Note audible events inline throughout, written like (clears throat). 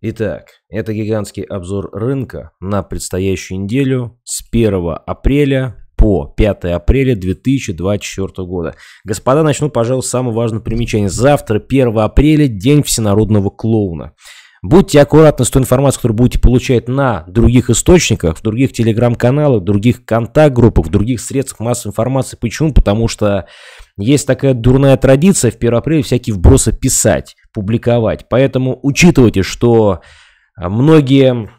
Итак, это гигантский обзор рынка на предстоящую неделю с 1 апреля по 5 апреля 2024 года. Господа, начну, пожалуй, с самого важного примечания. Завтра, 1 апреля, день всенародного клоуна. Будьте аккуратны с той информацией, которую будете получать на других источниках, в других телеграм-каналах, в других контакт-группах, в других средствах массовой информации. Почему? Потому что есть такая дурная традиция в 1 апреля всякие вбросы писать публиковать. Поэтому учитывайте, что а, многие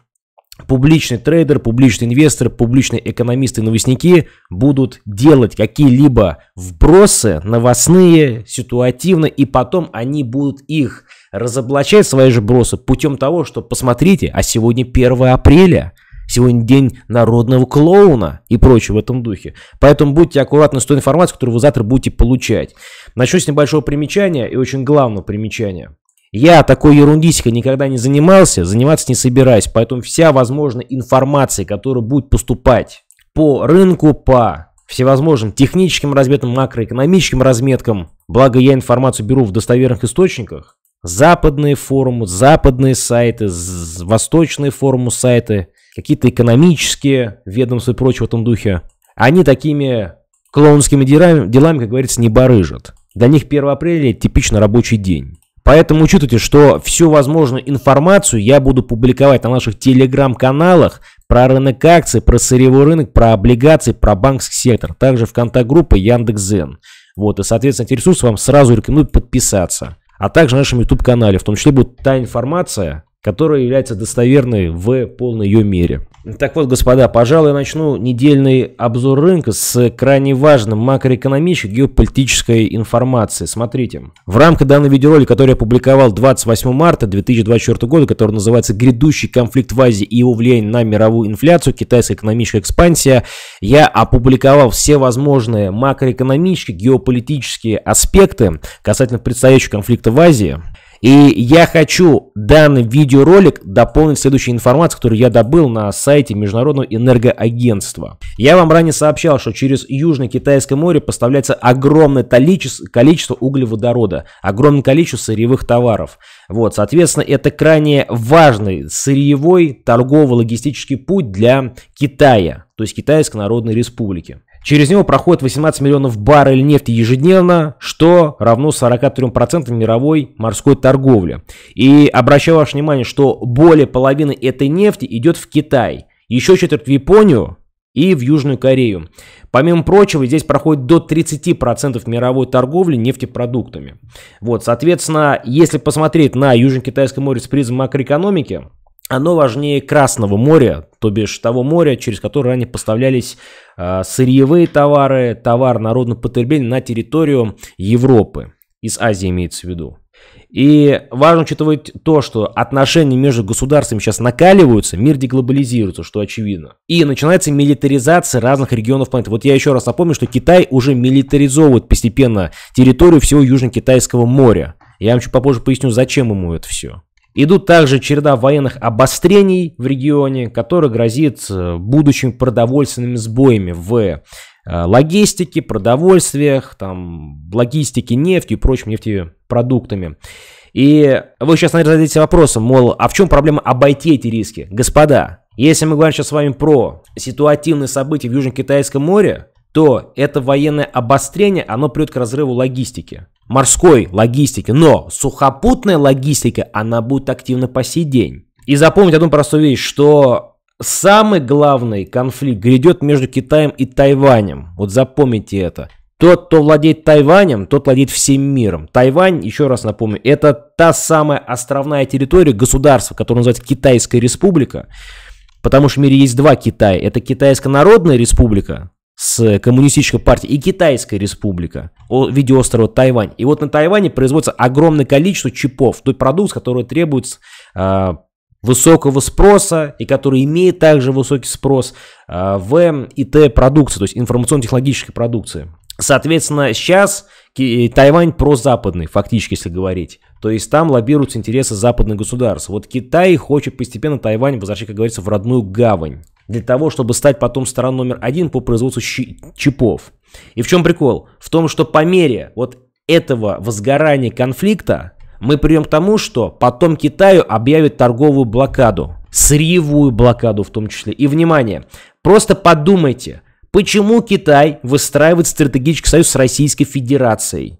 публичный трейдер, публичный инвестор, публичные экономисты, новостники будут делать какие-либо вбросы новостные, ситуативно, и потом они будут их разоблачать, свои же бросы, путем того, что посмотрите, а сегодня 1 апреля, сегодня день народного клоуна и прочее в этом духе. Поэтому будьте аккуратны с той информацией, которую вы завтра будете получать. Начну с небольшого примечания и очень главного примечания. Я такой ерундисикой никогда не занимался, заниматься не собираюсь, поэтому вся возможная информация, которая будет поступать по рынку, по всевозможным техническим разметкам, макроэкономическим разметкам, благо я информацию беру в достоверных источниках, западные форумы, западные сайты, восточные форумы сайты, какие-то экономические ведомства и прочее в этом духе, они такими клоунскими делами, делами как говорится, не барыжат. Для них 1 апреля типично рабочий день. Поэтому учитывайте, что всю возможную информацию я буду публиковать на наших телеграм-каналах про рынок акций, про сырьевой рынок, про облигации, про банковский сектор. Также в контакт-группы Яндекс.Зен. Вот, и, соответственно, эти ресурсы вам сразу рекомендую подписаться. А также на нашем YouTube-канале. В том числе будет та информация, которая является достоверной в полной ее мере. Так вот, господа, пожалуй, начну недельный обзор рынка с крайне важным макроэкономической геополитической информации. Смотрите. В рамках данного видеоролика, который я опубликовал 28 марта 2024 года, который называется «Грядущий конфликт в Азии и его влияние на мировую инфляцию, китайская экономическая экспансия», я опубликовал все возможные макроэкономические, геополитические аспекты касательно предстоящего конфликта в Азии. И я хочу данный видеоролик дополнить следующей информацией, которую я добыл на сайте Международного энергоагентства. Я вам ранее сообщал, что через Южное Китайское море поставляется огромное количество углеводорода, огромное количество сырьевых товаров. Вот, соответственно, это крайне важный сырьевой торгово-логистический путь для Китая, то есть Китайской Народной Республики. Через него проходит 18 миллионов баррелей нефти ежедневно, что равно 43% мировой морской торговли. И обращаю ваше внимание, что более половины этой нефти идет в Китай, еще четверть в Японию и в Южную Корею. Помимо прочего, здесь проходит до 30% мировой торговли нефтепродуктами. Вот, соответственно, если посмотреть на Южно-Китайское море с призмой макроэкономики, оно важнее Красного моря, то бишь того моря, через которое ранее поставлялись э, сырьевые товары, товар народного потребления на территорию Европы, из Азии имеется в виду. И важно учитывать то, что отношения между государствами сейчас накаливаются, мир деглобализируется, что очевидно. И начинается милитаризация разных регионов планеты. Вот я еще раз напомню, что Китай уже милитаризовывает постепенно территорию всего Южно-Китайского моря. Я вам чуть попозже поясню, зачем ему это все. Идут также череда военных обострений в регионе, который грозит э, будущим продовольственными сбоями в э, логистике, продовольствиях, там, логистике нефти и прочими нефтепродуктами. И вы сейчас, наверное, зададите вопросом, мол, а в чем проблема обойти эти риски? Господа, если мы говорим сейчас с вами про ситуативные события в Южно-Китайском море, то это военное обострение, оно придет к разрыву логистики морской логистики, но сухопутная логистика, она будет активна по сей день. И запомнить одну простую вещь, что самый главный конфликт грядет между Китаем и Тайванем. Вот запомните это. Тот, кто владеет Тайванем, тот владеет всем миром. Тайвань, еще раз напомню, это та самая островная территория государства, которое называется Китайская республика. Потому что в мире есть два Китая. Это Китайская народная республика, с коммунистической партией и Китайская республика, видеострова Тайвань. И вот на Тайване производится огромное количество чипов, то продукт, который требует э, высокого спроса и который имеет также высокий спрос э, в ИТ-продукции, то есть информационно-технологической продукции. Соответственно, сейчас э, Тайвань прозападный, фактически, если говорить. То есть там лоббируются интересы западных государств. Вот Китай хочет постепенно Тайвань возвращать, как говорится, в родную гавань для того, чтобы стать потом стороной номер один по производству чипов. И в чем прикол? В том, что по мере вот этого возгорания конфликта мы придем к тому, что потом Китаю объявят торговую блокаду, сырьевую блокаду в том числе. И внимание, просто подумайте, почему Китай выстраивает стратегический союз с Российской Федерацией?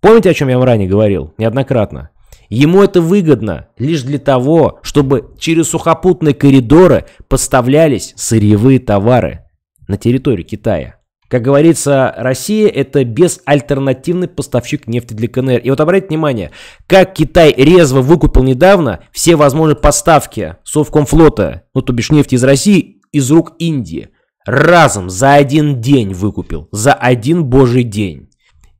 Помните, о чем я вам ранее говорил? Неоднократно. Ему это выгодно лишь для того, чтобы через сухопутные коридоры поставлялись сырьевые товары на территорию Китая. Как говорится, Россия это безальтернативный поставщик нефти для КНР. И вот обратите внимание, как Китай резво выкупил недавно все возможные поставки Совкомфлота, ну то бишь нефти из России, из рук Индии. Разом за один день выкупил, за один божий день.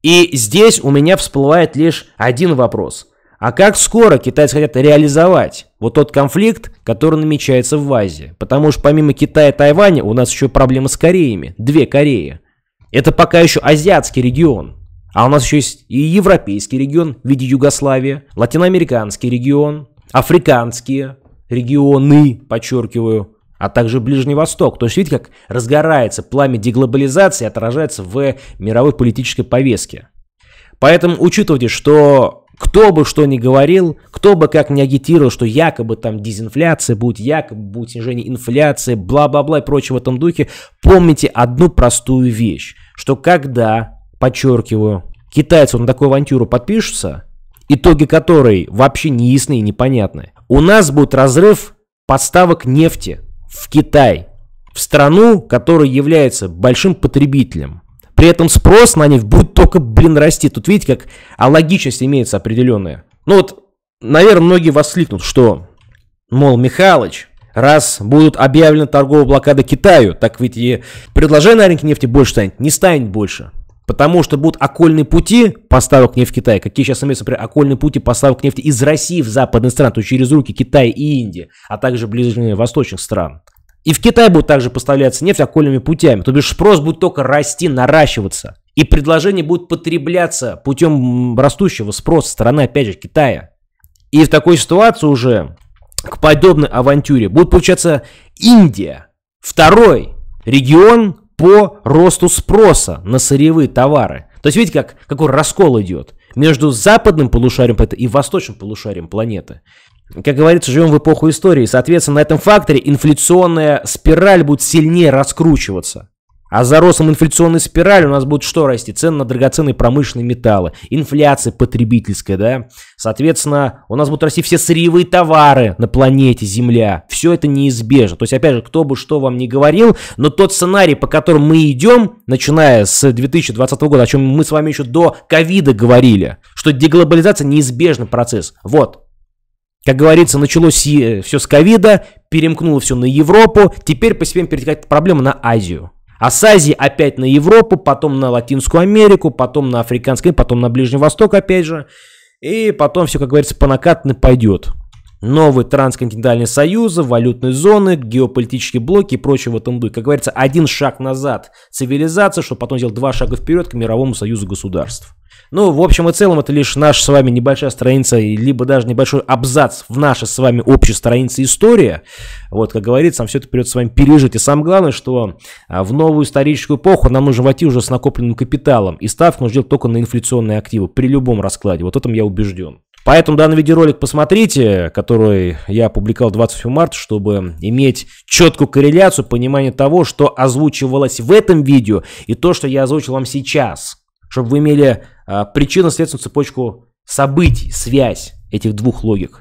И здесь у меня всплывает лишь один вопрос. А как скоро китайцы хотят реализовать вот тот конфликт, который намечается в Азии? Потому что помимо Китая и Тайваня у нас еще проблемы с Кореями. Две Кореи. Это пока еще азиатский регион. А у нас еще есть и европейский регион в виде Югославии, латиноамериканский регион, африканские регионы, подчеркиваю, а также Ближний Восток. То есть видите, как разгорается пламя деглобализации и отражается в мировой политической повестке. Поэтому учитывайте, что кто бы что ни говорил, кто бы как ни агитировал, что якобы там дезинфляция будет, якобы будет снижение инфляции, бла-бла-бла и прочее в этом духе, помните одну простую вещь, что когда, подчеркиваю, китайцы на такую авантюру подпишутся, итоги которой вообще не ясны и непонятны, у нас будет разрыв поставок нефти в Китай, в страну, которая является большим потребителем при этом спрос на нефть будет только, блин, расти. Тут видите, как алогичность имеется определенная. Ну вот, наверное, многие воскликнут, что, мол, Михалыч, раз будут объявлены торговые блокады Китаю, так ведь и предложение на рынке нефти больше станет, не станет больше. Потому что будут окольные пути поставок нефти в Китай, какие сейчас имеются, например, окольные пути поставок нефти из России в западные страны, то есть через руки Китая и Индии, а также ближневосточных стран. И в Китай будет также поставляться нефть окольными путями. То бишь спрос будет только расти, наращиваться. И предложение будет потребляться путем растущего спроса стороны, опять же, Китая. И в такой ситуации уже к подобной авантюре будет получаться Индия. Второй регион по росту спроса на сырьевые товары. То есть видите, как, какой раскол идет между западным полушарием и восточным полушарием планеты. Как говорится, живем в эпоху истории. Соответственно, на этом факторе инфляционная спираль будет сильнее раскручиваться. А за ростом инфляционной спирали у нас будет что расти? Цены на драгоценные промышленные металлы, инфляция потребительская, да? Соответственно, у нас будут расти все сырьевые товары на планете Земля. Все это неизбежно. То есть, опять же, кто бы что вам ни говорил, но тот сценарий, по которому мы идем, начиная с 2020 года, о чем мы с вами еще до ковида говорили, что деглобализация неизбежный процесс. Вот, как говорится, началось э, все с ковида, перемкнуло все на Европу, теперь постепенно перетекает проблема на Азию. А с Азии опять на Европу, потом на Латинскую Америку, потом на Африканский, потом на Ближний Восток опять же. И потом все, как говорится, по накатной пойдет новый трансконтинентальный союз, валютные зоны, геополитические блоки и прочее в этом Как говорится, один шаг назад цивилизация, чтобы потом сделать два шага вперед к мировому союзу государств. Ну, в общем и целом, это лишь наша с вами небольшая страница, либо даже небольшой абзац в нашей с вами общей странице истории. Вот, как говорится, нам все это придется с вами пережить. И самое главное, что а, в новую историческую эпоху нам нужно войти уже с накопленным капиталом. И ставку нужно делать только на инфляционные активы при любом раскладе. Вот в этом я убежден. Поэтому данный видеоролик посмотрите, который я опубликовал 28 марта, чтобы иметь четкую корреляцию, понимание того, что озвучивалось в этом видео и то, что я озвучил вам сейчас. Чтобы вы имели а, причинно-следственную цепочку событий, связь этих двух логик.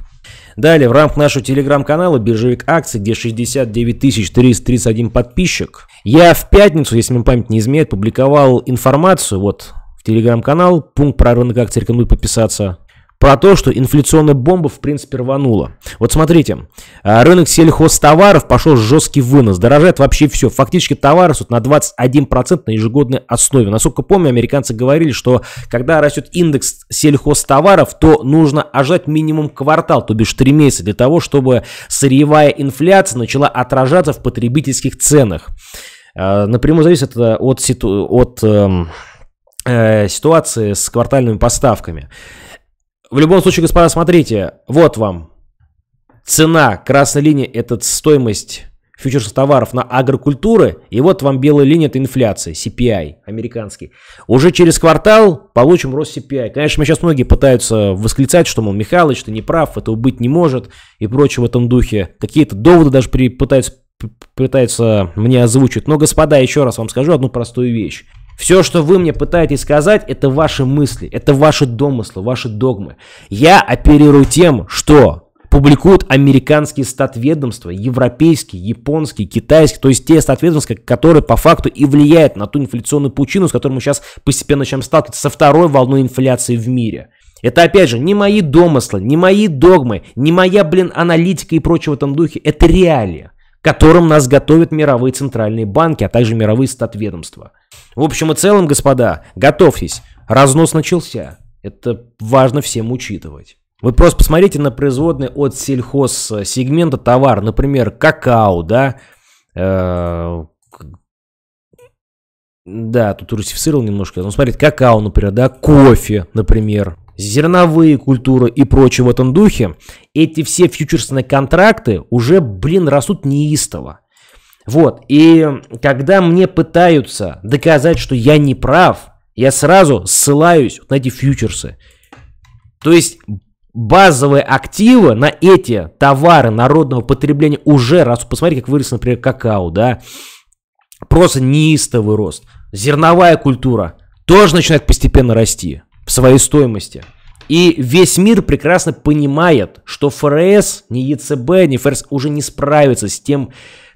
Далее, в рамках нашего телеграм-канала «Биржевик акций», где 69 331 подписчик, я в пятницу, если мне память не изменяет, публиковал информацию, вот, в телеграм-канал, пункт про рынок акций рекомендую подписаться, про то, что инфляционная бомба в принципе рванула. Вот смотрите, а, рынок сельхозтоваров пошел жесткий вынос, дорожает вообще все. Фактически товары растут на 21% на ежегодной основе. Насколько помню, американцы говорили, что когда растет индекс сельхозтоваров, то нужно ожидать минимум квартал, то бишь 3 месяца, для того, чтобы сырьевая инфляция начала отражаться в потребительских ценах. А, напрямую зависит от, ситу... от эм, э, ситуации с квартальными поставками. В любом случае, господа, смотрите, вот вам цена красной линии – это стоимость фьючерсов товаров на агрокультуры, и вот вам белая линия – это инфляция, CPI американский. Уже через квартал получим рост CPI. Конечно, мы сейчас многие пытаются восклицать, что, мол, Михалыч, ты не прав, этого быть не может и прочее в этом духе. Какие-то доводы даже при, пытаются, пытаются мне озвучить. Но, господа, еще раз вам скажу одну простую вещь. Все, что вы мне пытаетесь сказать, это ваши мысли, это ваши домыслы, ваши догмы. Я оперирую тем, что публикуют американские статведомства, европейские, японские, китайские, то есть те статведомства, которые по факту и влияют на ту инфляционную пучину, с которой мы сейчас постепенно начнем сталкиваться, со второй волной инфляции в мире. Это, опять же, не мои домыслы, не мои догмы, не моя, блин, аналитика и прочее в этом духе, это реалии которым нас готовят мировые центральные банки, а также мировые статведомства. В общем и целом, господа, готовьтесь, разнос начался. Это важно всем учитывать. Вы просто посмотрите на производные от сельхозсегмента товар, например, какао, да, э, да, тут русифицировал немножко. Ну, смотрите, какао, например, да, кофе, например зерновые культуры и прочее в этом духе, эти все фьючерсные контракты уже, блин, растут неистово. Вот, и когда мне пытаются доказать, что я не прав, я сразу ссылаюсь на эти фьючерсы. То есть базовые активы на эти товары народного потребления уже растут. Посмотрите, как вырос, например, какао, да. Просто неистовый рост. Зерновая культура тоже начинает постепенно расти в своей стоимости. И весь мир прекрасно понимает, что ФРС, ни ЕЦБ, ни ФРС уже не справится с тем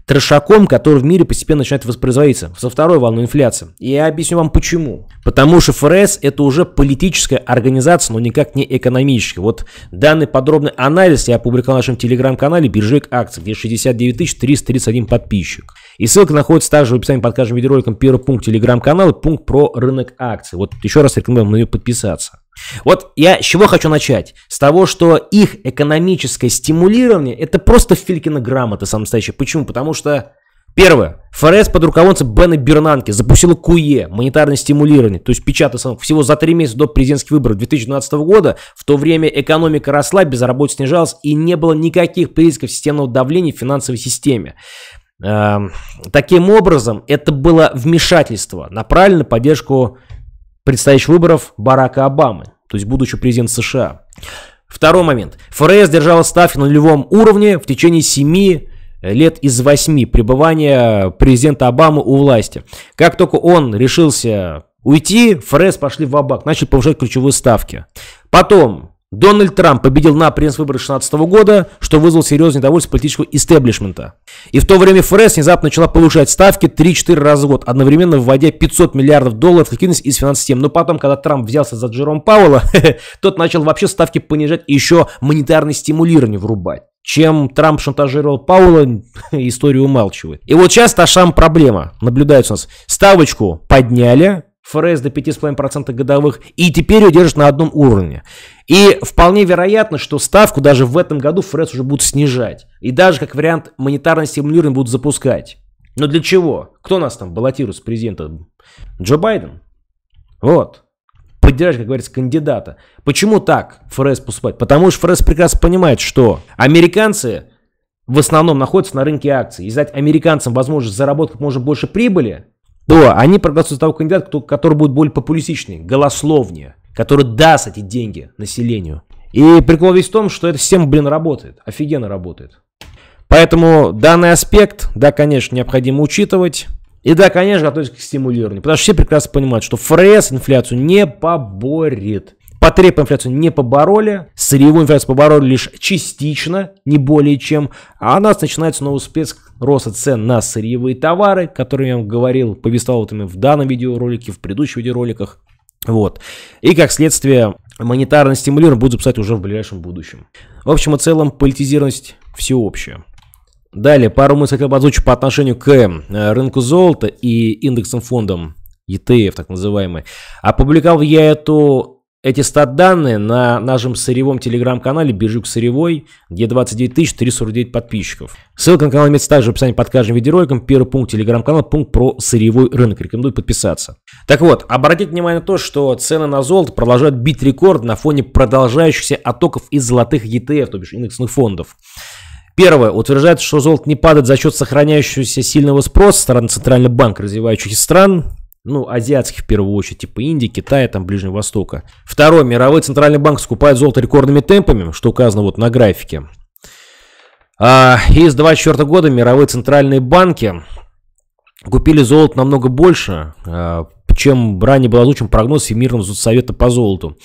трешаком, который в мире постепенно начинает воспроизводиться со второй волны инфляции. И я объясню вам почему. Потому что ФРС это уже политическая организация, но никак не экономическая. Вот данный подробный анализ я опубликовал в нашем телеграм-канале «Биржевик акций», где 69 331 подписчик. И ссылка находится также в описании под каждым видеороликом. Первый пункт телеграм-канала, пункт про рынок акций. Вот еще раз рекомендую на нее подписаться. Вот я с чего хочу начать? С того, что их экономическое стимулирование – это просто Филькина грамота самая настоящая. Почему? Потому что, первое, ФРС под руководством Бена Бернанки запустила КУЕ, монетарное стимулирование, то есть печатается всего за три месяца до президентских выборов 2012 года. В то время экономика росла, безработица снижалась и не было никаких признаков системного давления в финансовой системе. Эм, таким образом, это было вмешательство, направленное на поддержку предстоящих выборов Барака Обамы, то есть будущего президента США. Второй момент. ФРС держала ставки на нулевом уровне в течение 7 лет из 8 пребывания президента Обамы у власти. Как только он решился уйти, ФРС пошли в абак, начали повышать ключевые ставки. Потом Дональд Трамп победил на пресс-выборах 2016 года, что вызвало серьезное недовольство политического истеблишмента. И в то время ФРС внезапно начала повышать ставки 3-4 раза в год, одновременно вводя 500 миллиардов долларов ликвидность из финансистем. Но потом, когда Трамп взялся за Джером Пауэлла, (laughs) тот начал вообще ставки понижать и еще монетарное стимулирование врубать. Чем Трамп шантажировал Паула, (laughs) историю умалчивает. И вот сейчас та же проблема наблюдается у нас. Ставочку подняли, ФРС до 5,5% годовых, и теперь ее держат на одном уровне. И вполне вероятно, что ставку даже в этом году ФРС уже будут снижать. И даже как вариант монетарное стимулирование будут запускать. Но для чего? Кто нас там баллотирует с президентом? Джо Байден. Вот. Поддержать, как говорится, кандидата. Почему так ФРС поступать? Потому что ФРС прекрасно понимает, что американцы в основном находятся на рынке акций. И дать американцам возможность заработать как можно больше прибыли, да, они проголосуют за того кандидата, кто, который будет более популистичный, голословнее, который даст эти деньги населению. И прикол весь в том, что это всем, блин, работает, офигенно работает. Поэтому данный аспект, да, конечно, необходимо учитывать. И да, конечно, готовиться к стимулированию. Потому что все прекрасно понимают, что ФРС инфляцию не поборет. Потреб инфляцию не побороли, сырьевую инфляцию побороли лишь частично, не более чем. А у нас начинается снова всплеск роста цен на сырьевые товары, которые я вам говорил, повествовал вот в данном видеоролике, в предыдущих видеороликах. Вот. И как следствие монетарное стимулирование будут записать уже в ближайшем будущем. В общем и целом политизированность всеобщая. Далее, пару мыслей хотел бы озвучить по отношению к э, рынку золота и индексным фондам ETF, так называемый. Опубликовал я эту эти стат-данные на нашем сырьевом телеграм-канале «Бежик сырьевой», где 29 349 подписчиков. Ссылка на канал имеется также в описании под каждым видеороликом. Первый пункт телеграм-канала, пункт про сырьевой рынок. Рекомендую подписаться. Так вот, обратите внимание на то, что цены на золото продолжают бить рекорд на фоне продолжающихся оттоков из золотых ETF, то бишь индексных фондов. Первое. Утверждается, что золото не падает за счет сохраняющегося сильного спроса со стороны Центрального банка развивающихся стран ну, азиатских в первую очередь, типа Индии, Китая, там, Ближнего Востока. Второй мировой центральный банк скупает золото рекордными темпами, что указано вот на графике. А, и с 2024 года мировые центральные банки купили золото намного больше, а, чем ранее был озвучен прогноз Всемирного совета по золоту.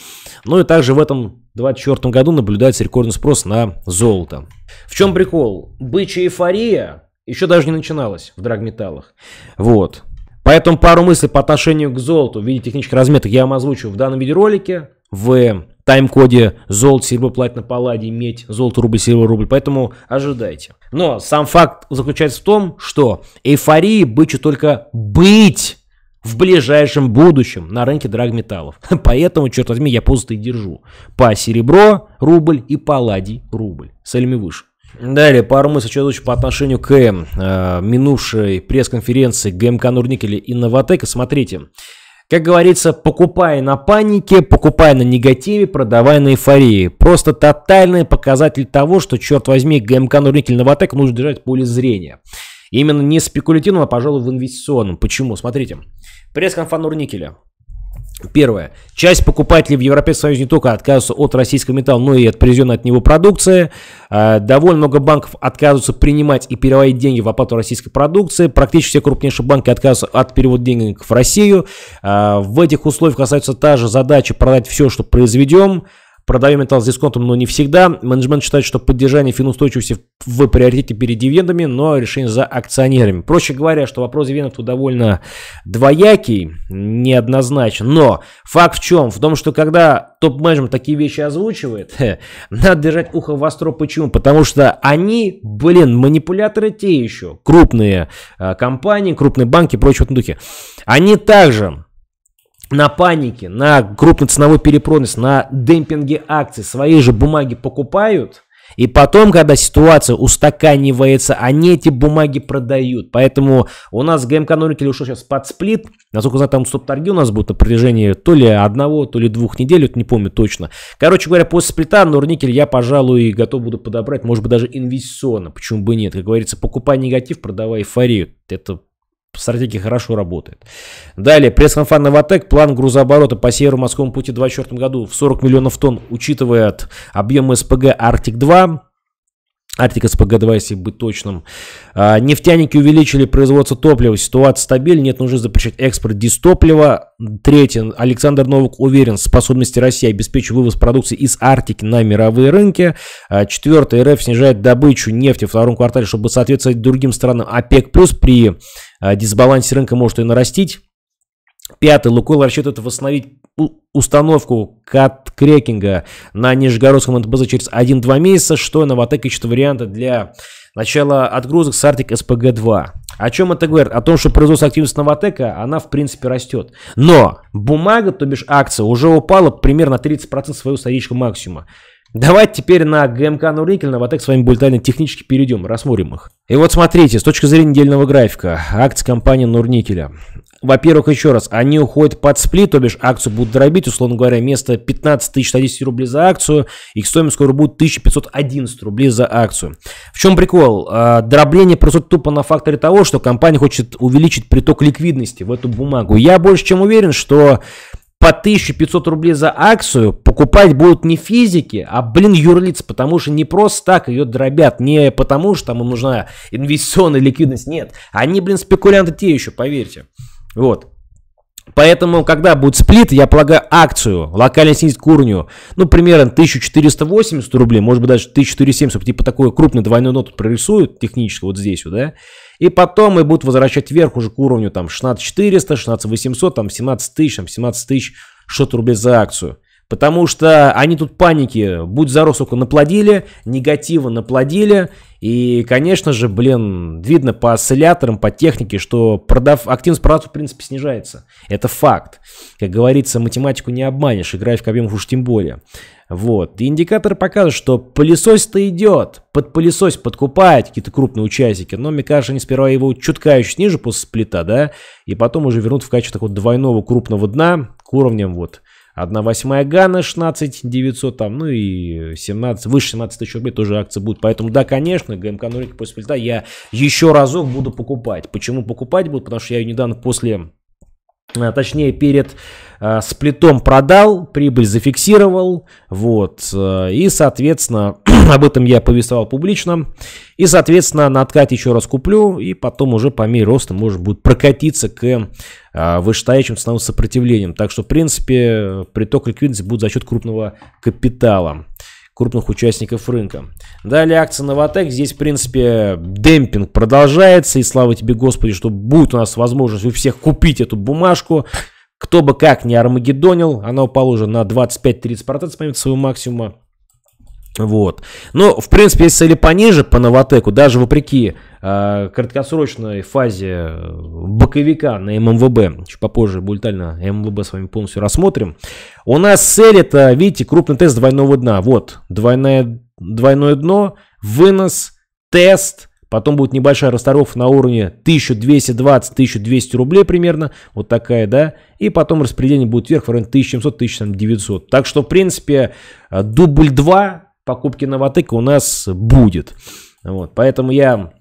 Ну и также в этом 2024 году наблюдается рекордный спрос на золото. В чем прикол? Бычья эйфория еще даже не начиналась в драгметаллах. Вот. Поэтому пару мыслей по отношению к золоту в виде технических разметок я вам озвучу в данном видеоролике в тайм-коде золото, серебро, платина, палладий, медь, золото, рубль, серебро, рубль. Поэтому ожидайте. Но сам факт заключается в том, что эйфории бычу только быть в ближайшем будущем на рынке драгметаллов. (laughs) Поэтому, черт возьми, я просто и держу. По серебро, рубль и палладий, рубль. Целями выше. Далее, пару мыслей еще озвучу по отношению к э, минувшей пресс-конференции ГМК Нурникеля и Новотека. Смотрите, как говорится, покупая на панике, покупая на негативе, продавая на эйфории. Просто тотальный показатель того, что, черт возьми, ГМК Нурникель Новотек нужно держать в поле зрения. Именно не спекулятивным, а, пожалуй, в инвестиционном. Почему? Смотрите. Пресс-конфа Нурникеля. Первое. Часть покупателей в Европейском Союзе не только отказываются от российского металла, но и от привезенной от него продукции. А, довольно много банков отказываются принимать и переводить деньги в оплату российской продукции. Практически все крупнейшие банки отказываются от перевода денег в Россию. А, в этих условиях остается та же задача продать все, что произведем. Продаем металл с дисконтом, но не всегда. Менеджмент считает, что поддержание финустойчивости в приоритете перед дивидендами, но решение за акционерами. Проще говоря, что вопрос дивидендов тут довольно двоякий, неоднозначен. Но факт в чем? В том, что когда топ-менеджмент такие вещи озвучивает, (laughs) надо держать ухо востро. Почему? Потому что они, блин, манипуляторы те еще. Крупные а, компании, крупные банки и прочее в духе. Они также на панике, на крупной ценовой перепроданности, на демпинге акций свои же бумаги покупают, и потом, когда ситуация устаканивается, они эти бумаги продают. Поэтому у нас ГМК Норникель ушел сейчас под сплит. Насколько знаю, там стоп-торги у нас будут на протяжении то ли одного, то ли двух недель, вот не помню точно. Короче говоря, после сплита Норникель я, пожалуй, готов буду подобрать, может быть, даже инвестиционно. Почему бы нет? Как говорится, покупай негатив, продавай эйфорию. Это стратегия хорошо работает. Далее, пресс-конфа «Новотек», план грузооборота по северо-морскому пути в 2024 году в 40 миллионов тонн, учитывая объемы СПГ «Арктик-2», Артик 2 Артик спг 2 если быть точным. А, нефтяники увеличили производство топлива. Ситуация стабильна, нет нужды запрещать экспорт дистоплива. Третье. Александр Новок уверен, в способности России обеспечить вывоз продукции из Арктики на мировые рынки. А, четвертое. РФ снижает добычу нефти в втором квартале, чтобы соответствовать другим странам ОПЕК+, плюс при а, дисбалансе рынка может и нарастить. Пятый. Лукойл рассчитывает восстановить установку кат-крекинга на Нижегородском НТБЗ через 1-2 месяца, что Новотек ищет варианты для начала отгрузок с Arctic SPG-2. О чем это говорит? О том, что производство активности Новотека, она в принципе растет. Но бумага, то бишь акция, уже упала примерно на 30% своего исторического максимума. Давайте теперь на ГМК Нурникель, на а Ватек с вами более технически перейдем, рассмотрим их. И вот смотрите, с точки зрения недельного графика, акции компании Нурникеля. Во-первых, еще раз, они уходят под сплит, то бишь акцию будут дробить, условно говоря, вместо 15 тысяч рублей за акцию, их стоимость скоро будет 1511 рублей за акцию. В чем прикол? А, дробление просто тупо на факторе того, что компания хочет увеличить приток ликвидности в эту бумагу. Я больше чем уверен, что по 1500 рублей за акцию покупать будут не физики, а, блин, юрлиц, потому что не просто так ее дробят, не потому что там им нужна инвестиционная ликвидность, нет. Они, блин, спекулянты те еще, поверьте. Вот. Поэтому, когда будет сплит, я полагаю акцию, локально снизить уровню, ну, примерно 1480 рублей, может быть, даже 1470, типа такой крупный двойной ноту прорисуют технически вот здесь вот, да, и потом и будут возвращать вверх уже к уровню там 16400, 16800, там 17 тысяч, там 17 тысяч 600 рублей за акцию. Потому что они тут паники, будь за рос, наплодили, негатива наплодили, и, конечно же, блин, видно по осцилляторам, по технике, что продав... активность продаж в принципе, снижается. Это факт. Как говорится, математику не обманешь, играя в объемах уж тем более. Вот. И индикаторы показывают, что пылесос-то идет. Под пылесос подкупает какие-то крупные участники. Но, мне кажется, они сперва его чутка еще снижу после сплита, да, и потом уже вернут в качестве такого двойного крупного дна к уровням вот 1 восьмая Гана 16 900 там, ну и 17, выше 17 тысяч рублей тоже акции будут. Поэтому да, конечно, ГМК Нурики после плита я еще разок буду покупать. Почему покупать буду? Потому что я ее недавно после а, точнее перед э, сплитом продал, прибыль зафиксировал, вот, э, и, соответственно, (clears throat) об этом я повествовал публично, и, соответственно, на откате еще раз куплю, и потом уже по мере роста может будет прокатиться к а, вышестоящим ценовым сопротивлением. Так что, в принципе, приток ликвидности будет за счет крупного капитала крупных участников рынка. Далее акция Новотек. Здесь, в принципе, демпинг продолжается. И слава тебе, Господи, что будет у нас возможность у всех купить эту бумажку. Кто бы как ни армагеддонил, она упала уже на 25-30% с момента своего максимума. Вот. Но, в принципе, если цели пониже по новотеку, даже вопреки э, краткосрочной фазе э, боковика на ММВБ, чуть попозже бультально ММВБ с вами полностью рассмотрим, у нас цель это, видите, крупный тест двойного дна. Вот, двойное, двойное дно, вынос, тест, потом будет небольшая расторговка на уровне 1220-1200 рублей примерно, вот такая, да, и потом распределение будет вверх в районе 1700-1900. Так что, в принципе, э, дубль 2 покупки новотыка у нас будет. Вот, поэтому я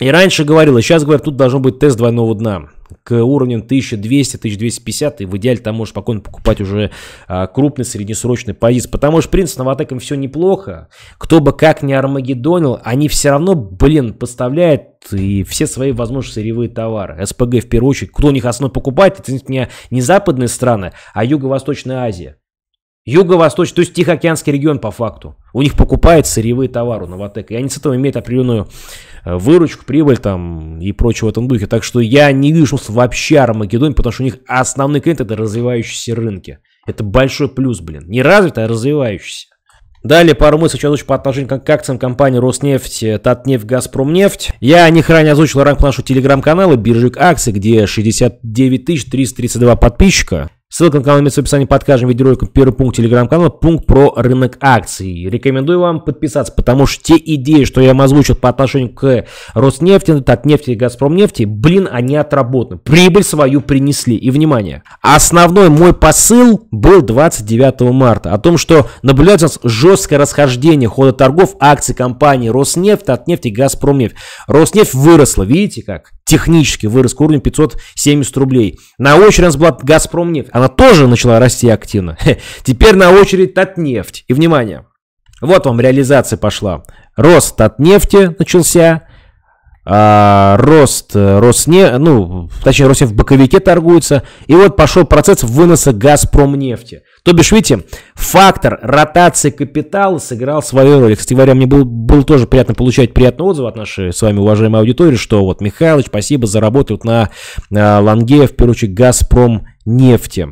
и раньше говорил, и сейчас говорю, тут должен быть тест двойного дна к уровню 1200-1250, и в идеале там можешь спокойно покупать уже а, крупный среднесрочный позиции. Потому что, в принципе, с новотеком все неплохо. Кто бы как ни армагеддонил, они все равно, блин, поставляют и все свои возможные сырьевые товары. СПГ в первую очередь. Кто у них основной покупает, это не, не западные страны, а Юго-Восточная Азия. Юго-восточный, то есть Тихоокеанский регион по факту. У них покупает сырьевые товары Новотек. И они с этого имеют определенную э, выручку, прибыль там и прочего в этом духе. Так что я не вижу вообще Армагеддон, потому что у них основной клиент это развивающиеся рынки. Это большой плюс, блин. Не развитый, а развивающийся. Далее пару мыслей сейчас озвучу по отношению к акциям компании Роснефть, э, Татнефть, Газпромнефть. Я не ранее озвучил ранг нашего телеграм-канала Биржик Акций, где 69 332 подписчика. Ссылка на канал имеется в описании под каждым видеороликом. Первый пункт телеграм-канала, пункт про рынок акций. Рекомендую вам подписаться, потому что те идеи, что я вам озвучил по отношению к Роснефти, ну, нефти, и Газпромнефти, блин, они отработаны. Прибыль свою принесли. И, внимание, основной мой посыл был 29 марта о том, что наблюдается жесткое расхождение хода торгов акций компании Роснефть, нефти, и Газпромнефть. Роснефть выросла, видите как? Технически вырос к уровню 570 рублей. На очередь у нас была Газпромнефть. Она она тоже начала расти активно. (laughs) Теперь на очередь Татнефть. И внимание, вот вам реализация пошла. Рост Татнефти начался, а, рост э, Росне, ну, точнее, Росне в боковике торгуется, и вот пошел процесс выноса Газпромнефти. То бишь, видите, фактор ротации капитала сыграл свою роль. Кстати говоря, мне было, был тоже приятно получать приятные отзывы от нашей с вами уважаемой аудитории, что вот Михайлович, спасибо, за работу на э, лонге, в первую очередь, Газпром нефти.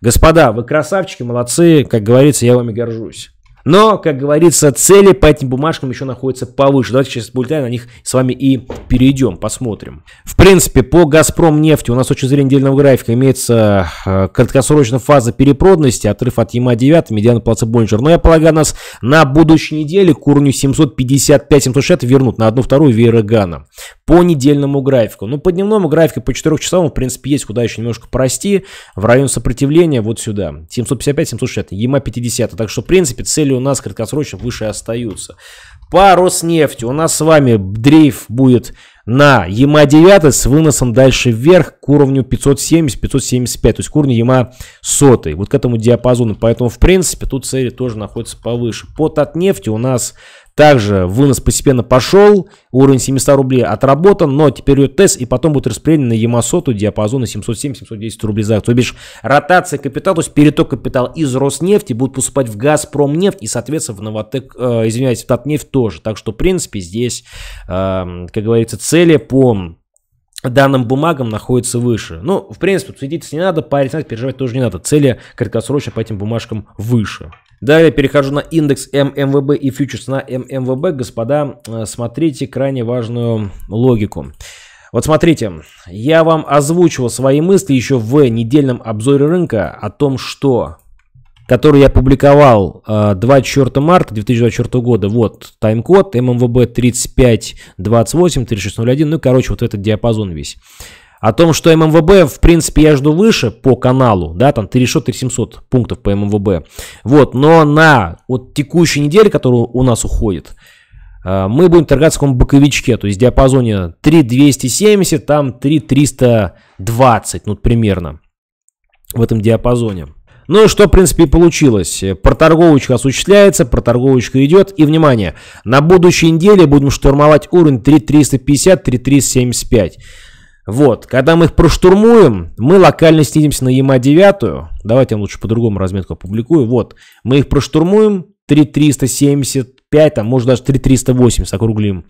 Господа, вы красавчики, молодцы, как говорится, я вами горжусь. Но, как говорится, цели по этим бумажкам еще находятся повыше. Давайте сейчас бультай на них с вами и перейдем, посмотрим. В принципе, по Газпром нефти у нас очень точки зрения недельного графика имеется э, краткосрочная фаза перепродности, отрыв от ЕМА 9, медиана плаца Боллинджер. Но я полагаю, нас на будущей неделе к уровню 755-760 вернут на одну вторую Вера Гана по недельному графику. Ну, по дневному графику по 4 часам, в принципе, есть куда еще немножко порасти. В район сопротивления вот сюда. 755-760, ЕМА 50. Так что, в принципе, цели у нас краткосрочно выше остаются. По Роснефти у нас с вами дрейф будет на ЕМА 9 с выносом дальше вверх к уровню 570-575, то есть к уровню ЕМА 100, вот к этому диапазону. Поэтому, в принципе, тут цели тоже находятся повыше. По Татнефти у нас также вынос постепенно пошел, уровень 700 рублей отработан, но теперь идет тест, и потом будет распределен на Ямасоту диапазона 707-710 рублей за акцию. То бишь ротация капитала, то есть переток капитала из Роснефти будет поступать в Газпромнефть и, соответственно, в Новотек, э, извиняюсь, в Татнефть тоже. Так что, в принципе, здесь, э, как говорится, цели по данным бумагам находится выше. Ну, в принципе, судиться не надо, парень, переживать тоже не надо. Цели краткосрочно по этим бумажкам выше. Далее перехожу на индекс ММВБ и фьючерс на ММВБ. Господа, э, смотрите крайне важную логику. Вот смотрите, я вам озвучивал свои мысли еще в недельном обзоре рынка о том, что который я публиковал 24 э, марта 2024 года. Вот таймкод ММВБ 3528, 3601, ну, короче, вот этот диапазон весь. О том, что ММВБ, в принципе, я жду выше по каналу, да, там 3600-3700 пунктов по ММВБ. Вот, но на вот текущей неделе, которая у нас уходит, э, мы будем торгаться в каком боковичке, то есть в диапазоне 3270, там 3320, ну, примерно, в этом диапазоне. Ну и что, в принципе, и получилось. Проторговочка осуществляется, проторговочка идет. И, внимание, на будущей неделе будем штурмовать уровень 3350-3375. Вот, когда мы их проштурмуем, мы локально снизимся на ЕМА-9. Давайте я лучше по-другому разметку опубликую. Вот, мы их проштурмуем, 3375, там, может даже 3380 округлим.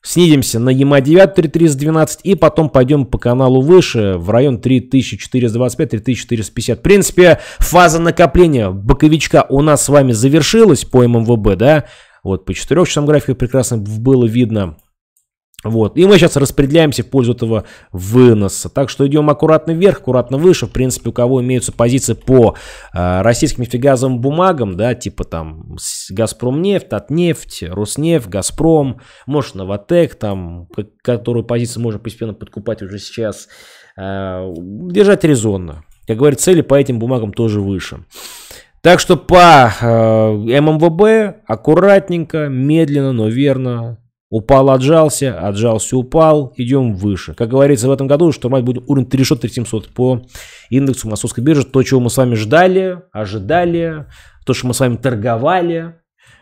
Снизимся на ЕМА-9, 3312, и потом пойдем по каналу выше, в район 3425-3450. В принципе, фаза накопления боковичка у нас с вами завершилась по ММВБ, да? Вот по 4 часам графика прекрасно было видно. Вот. И мы сейчас распределяемся в пользу этого выноса. Так что идем аккуратно вверх, аккуратно выше. В принципе, у кого имеются позиции по э, российским нефтегазовым бумагам, да, типа там Газпромнефть, Татнефть, Роснефть, Газпром, может Новотек, там, которую позицию можно постепенно подкупать уже сейчас, э, держать резонно. Как говорится, цели по этим бумагам тоже выше. Так что по э, ММВБ аккуратненько, медленно, но верно Упал, отжался, отжался, упал, идем выше. Как говорится, в этом году штурмать будет уровень 3600-3700 по индексу московской биржи. То, чего мы с вами ждали, ожидали, то, что мы с вами торговали.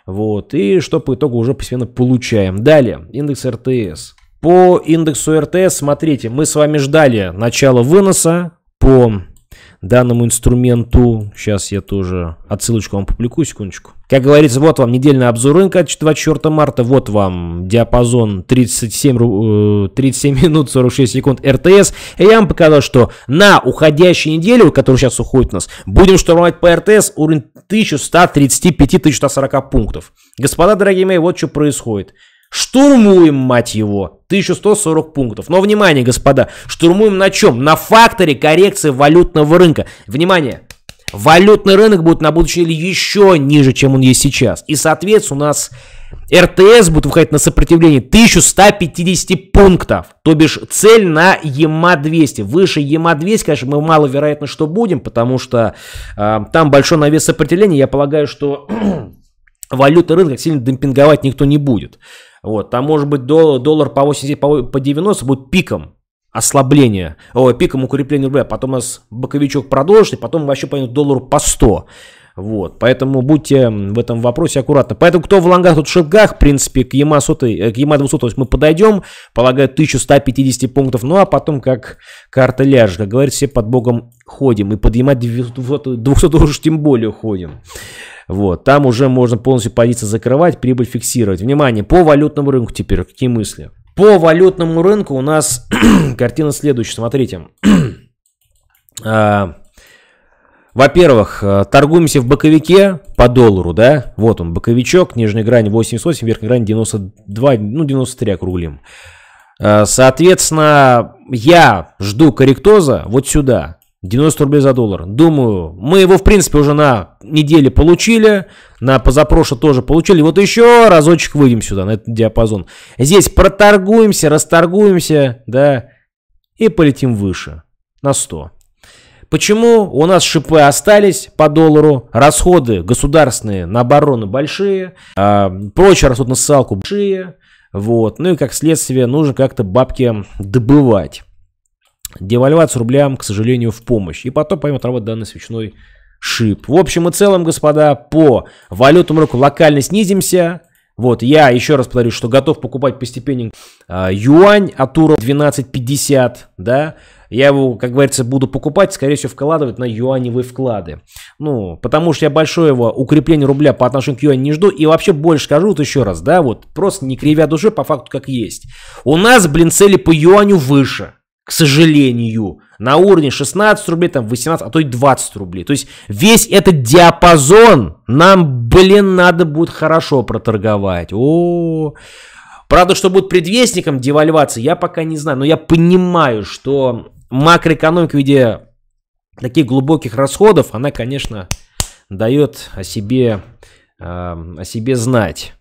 Вот, и что по итогу уже постепенно получаем. Далее, индекс РТС. По индексу РТС, смотрите, мы с вами ждали начала выноса по данному инструменту. Сейчас я тоже отсылочку вам публикую, секундочку. Как говорится, вот вам недельный обзор рынка 24 марта, вот вам диапазон 37, 37 э, (laughs) минут 46 секунд РТС. И я вам показал, что на уходящей неделю которая сейчас уходит у нас, будем штурмовать по РТС уровень 1135-1140 пунктов. Господа, дорогие мои, вот что происходит. Штурмуем, мать его, 1140 пунктов. Но внимание, господа, штурмуем на чем? На факторе коррекции валютного рынка. Внимание, валютный рынок будет на будущее еще ниже, чем он есть сейчас. И, соответственно, у нас РТС будет выходить на сопротивление 1150 пунктов. То бишь цель на ЕМА-200. Выше ЕМА-200, конечно, мы маловероятно, что будем, потому что э, там большой навес сопротивления. Я полагаю, что (clears throat) валюты рынка сильно демпинговать никто не будет. Вот, там может быть доллар, доллар по 80, по, по 90 будет пиком ослабления, о, пиком укрепления рубля. Потом у нас боковичок продолжит, и потом вообще пойдет доллар по 100. Вот, поэтому будьте в этом вопросе аккуратны. Поэтому кто в лонгах, тот в шелгах. В принципе, к ЕМА, 100, э, к ЕМА 200 то есть мы подойдем, полагаю, 1150 пунктов. Ну, а потом как карта ляжет. Как говорится, все под богом ходим. И под ЕМА 200, 200 уж тем более ходим. Вот, там уже можно полностью позиции закрывать, прибыль фиксировать. Внимание, по валютному рынку теперь какие мысли? По валютному рынку у нас (clears throat) картина следующая, смотрите. (clears throat) А, во-первых, э, торгуемся в боковике по доллару, да? Вот он, боковичок, нижняя грань 88, верхняя грань 92, ну 93 округлим. Э, соответственно, я жду корректоза вот сюда. 90 рублей за доллар. Думаю, мы его, в принципе, уже на неделе получили, на позапрошлое тоже получили. Вот еще разочек выйдем сюда, на этот диапазон. Здесь проторгуемся, расторгуемся, да, и полетим выше, на 100. Почему у нас шипы остались по доллару, расходы государственные на оборону большие, а прочие расходы на ссылку большие, вот. Ну и как следствие нужно как-то бабки добывать. Девальвация рубля, к сожалению, в помощь. И потом поймут работать данный свечной шип. В общем и целом, господа, по валютам руку локально снизимся. Вот, я еще раз повторю, что готов покупать постепенно э, юань от уровня 12.50, да. Я его, как говорится, буду покупать, скорее всего, вкладывать на юаневые вклады. Ну, потому что я большого укрепления рубля по отношению к юаню не жду. И вообще больше скажу вот еще раз, да, вот, просто не кривя души, по факту как есть. У нас, блин, цели по юаню выше к сожалению, на уровне 16 рублей, там 18, а то и 20 рублей. То есть весь этот диапазон нам, блин, надо будет хорошо проторговать. О, Правда, что будет предвестником девальвации, я пока не знаю, но я понимаю, что макроэкономика в виде таких глубоких расходов, она, конечно, дает о себе, а, о себе знать.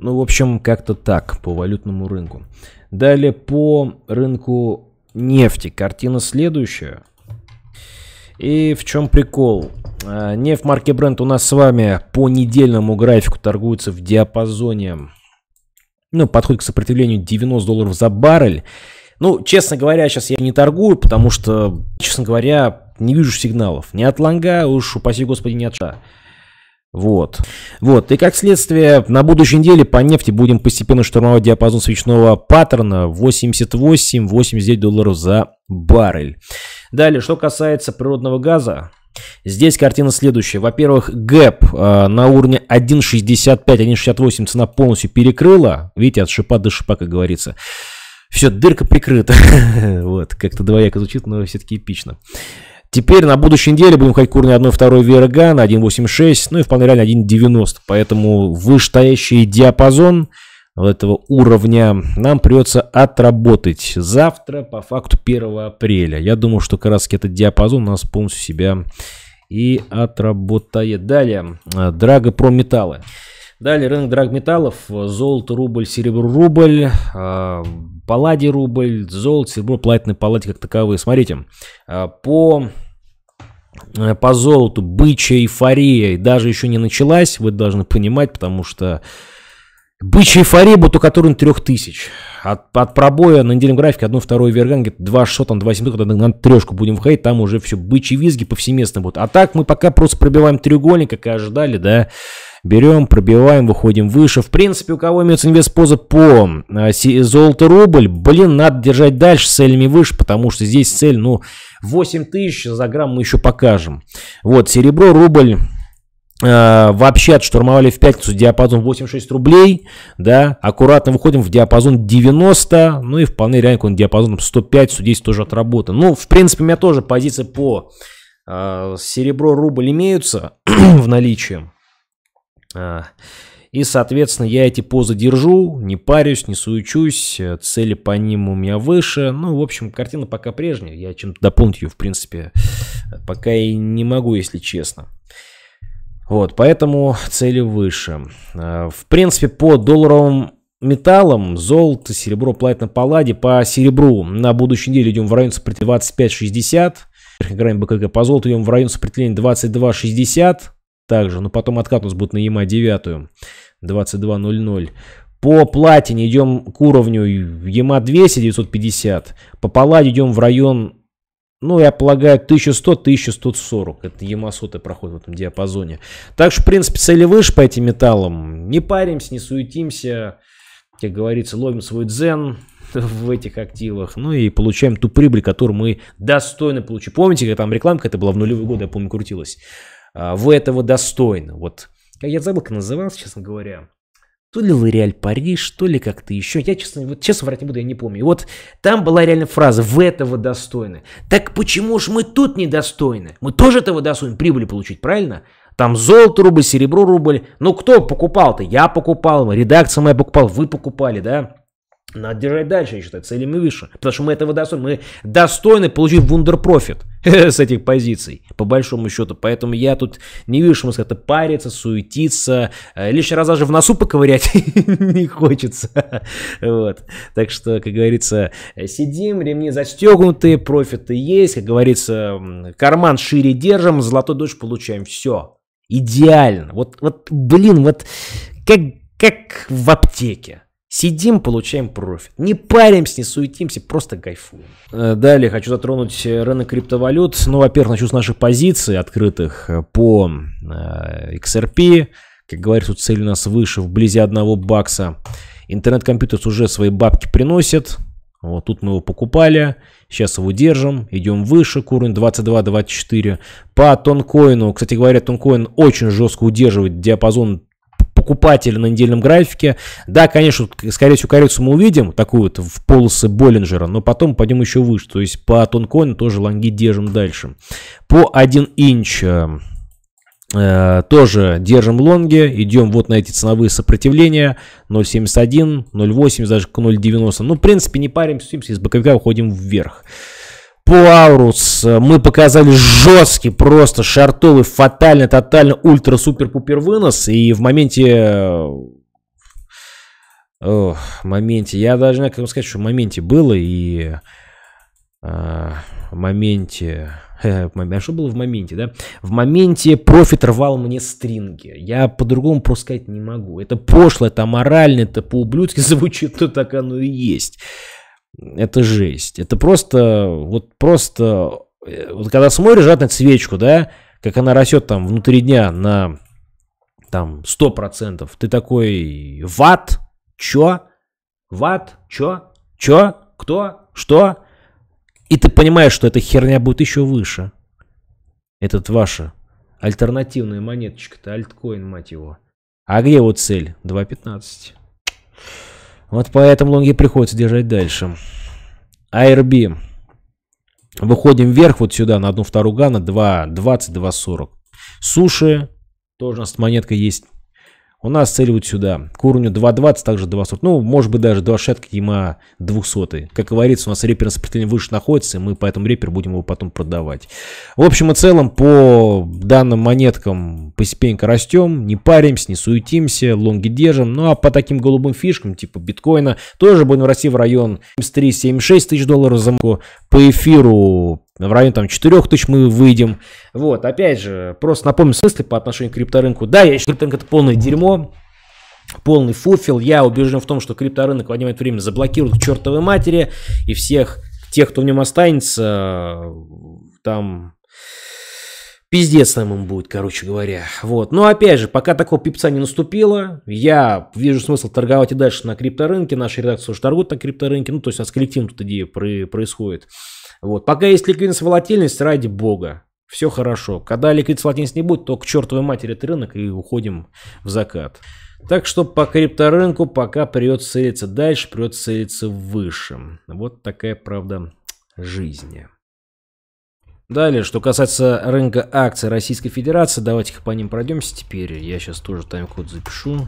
Ну, в общем, как-то так по валютному рынку. Далее по рынку нефти. Картина следующая. И в чем прикол? А, нефть марки Brent у нас с вами по недельному графику торгуется в диапазоне, ну, подходит к сопротивлению 90 долларов за баррель. Ну, честно говоря, сейчас я не торгую, потому что, честно говоря, не вижу сигналов. Ни от лонга, уж упаси господи, ни от ша. Вот. Вот. И как следствие, на будущей неделе по нефти будем постепенно штурмовать диапазон свечного паттерна 88-89 долларов за баррель. Далее, что касается природного газа, Здесь картина следующая. Во-первых, гэп э, на уровне 1.65-1.68 цена полностью перекрыла. Видите, от шипа до шипа, как говорится. Все, дырка прикрыта. (laughs) вот, как-то двояко звучит, но все-таки эпично. Теперь на будущей неделе будем ходить курные 1,2 ВРГ на 1,86, ну и вполне реально 1,90. Поэтому вышестоящий диапазон этого уровня нам придется отработать завтра по факту 1 апреля. Я думаю, что как раз этот диапазон у нас полностью себя и отработает. Далее, э, Драго про металлы. Далее рынок драгметаллов. Золото, рубль, серебро, рубль. Э, палладий рубль, золото, серебро, платины, палладий как таковые. Смотрите, а, по э, по золоту бычья эйфория даже еще не началась, вы должны понимать, потому что бычья эйфория будет у которой 3000. От, от пробоя на недельном графике 1 второе верганги, где-то 2 6, там 2 7, когда на трешку будем входить, там уже все бычьи визги повсеместно будут. А так мы пока просто пробиваем треугольник, как и ожидали, да, Берем, пробиваем, выходим выше. В принципе, у кого имеется инвестпоза по а, золото рубль, блин, надо держать дальше с целями выше, потому что здесь цель, ну, 8 тысяч за грамм мы еще покажем. Вот, серебро, рубль а, вообще отштурмовали в пятницу диапазон 8 рублей, да, аккуратно выходим в диапазон 90, ну и вполне реально он диапазон 105-110 тоже отработан. Ну, в принципе, у меня тоже позиции по э, а, серебро-рубль имеются (clears throat) в наличии. А, и, соответственно, я эти позы держу, не парюсь, не суечусь, э, цели по ним у меня выше. Ну, в общем, картина пока прежняя, я чем-то дополнить ее, в принципе, пока и не могу, если честно. Вот, поэтому цели выше. А, в принципе, по долларовым металлам, золото, серебро, на палладе. По серебру на будущей неделе идем в район сопротивления 25-60. Верхняя грань БКГ по золоту идем в район сопротивления 22-60 также. Но ну, потом откатнус будет на ЕМА девятую 22.00. По платине идем к уровню ЕМА 200 950. По палладе идем в район, ну, я полагаю, 1100-1140. Это ЕМА сотый проход в этом диапазоне. Так что, в принципе, цели выше по этим металлам. Не паримся, не суетимся. Как говорится, ловим свой дзен (laughs) в этих активах. Ну и получаем ту прибыль, которую мы достойно получим. Помните, когда там рекламка это была в нулевые годы, я помню, крутилась. А, вы этого достойны. Вот я забыл, как назывался, честно говоря. То ли Лореаль Париж, то ли как-то еще. Я, честно, вот честно врать не буду, я не помню. вот там была реально фраза «Вы этого достойны». Так почему же мы тут недостойны? Мы тоже этого достойны, прибыли получить, правильно? Там золото рубль, серебро рубль. Ну, кто покупал-то? Я покупал, редакция моя покупала, вы покупали, да? Надо держать дальше, я считаю, целями выше. Потому что мы этого достойны. Мы достойны получить вундерпрофит с этих позиций, по большому счету. Поэтому я тут не вижу смысла это париться, суетиться. Э, лишний раз даже в носу поковырять (laughs) не хочется. вот. Так что, как говорится, сидим, ремни застегнуты, профиты есть. Как говорится, карман шире держим, золотой дождь получаем. Все. Идеально. Вот, вот блин, вот как, как в аптеке. Сидим, получаем профит. Не паримся, не суетимся, просто кайфуем. Э, далее хочу затронуть э, рынок криптовалют. Ну, во-первых, начну с наших позиций открытых э, по XRP. Как говорится, цель у нас выше, вблизи одного бакса. Интернет-компьютер уже свои бабки приносит. Вот тут мы его покупали, сейчас его держим, идем выше, уровень 22-24. По тонкоину, кстати говоря, тонкоин очень жестко удерживает диапазон покупателя на недельном графике. Да, конечно, скорее всего, коррекцию мы увидим, такую вот в полосы Боллинджера, но потом пойдем еще выше. То есть по тонкоину тоже лонги держим дальше. По 1 инч э, э, тоже держим лонги, идем вот на эти ценовые сопротивления 0.71, 0.80, даже к 0.90. Ну, в принципе, не паримся, с боковика уходим вверх. Пуаурус. Мы показали жесткий, просто шартовый, фатальный, тотально, ультра-супер-пупер вынос. И в моменте... Э, О, моменте. Я даже, как вам сказать, что в моменте было и... Э, в моменте... (laughs) Э, а что было в моменте, да? В моменте профит рвал мне стринги. Я по-другому просто сказать не могу. Это пошло, это морально, это по-ублюдски (laughs) звучит, то так оно и есть это жесть. Это просто, вот просто, э, вот когда смотришь, на свечку, да, как она растет там внутри дня на там 100%, ты такой, ват, чё, ват, чё, чё, кто, что, и ты понимаешь, что эта херня будет еще выше. Этот ваша альтернативная монеточка-то, альткоин, мать его. А где его цель? 2.15. Вот поэтому лонги приходится держать дальше. ARB. Выходим вверх вот сюда на одну вторую гана. 2.20, 2.40. Суши. Тоже у нас монетка есть. У нас цель вот сюда. К уровню 2.20, также 2.40. Ну, может быть, даже 2.60 ЕМА 200. Как говорится, у нас репер на сопротивление выше находится, и мы поэтому репер будем его потом продавать. В общем и целом, по данным монеткам постепенно растем, не паримся, не суетимся, лонги держим. Ну, а по таким голубым фишкам, типа биткоина, тоже будем расти в район 73-76 тысяч долларов за По эфиру в районе там 4 тысяч мы выйдем. Вот, опять же, просто напомню смысле по отношению к крипторынку. Да, я считаю, что это полное дерьмо, полный фуфел. Я убежден в том, что крипторынок в один момент времени заблокируют к чертовой матери, и всех тех, кто в нем останется, там пиздец нам им будет, короче говоря. Вот. Но ну, опять же, пока такого пипца не наступило, я вижу смысл торговать и дальше на крипторынке. Наша редакция уже торгует на крипторынке. Ну, то есть у нас коллективно тут идея происходит. Вот. Пока есть ликвидность волатильность, ради бога. Все хорошо. Когда ликвидность волатильность не будет, то к чертовой матери этот рынок и уходим в закат. Так что по крипторынку пока придется целиться дальше, придется целиться выше. Вот такая правда жизни. Далее, что касается рынка акций Российской Федерации, давайте-ка по ним пройдемся теперь. Я сейчас тоже тайм-код запишу.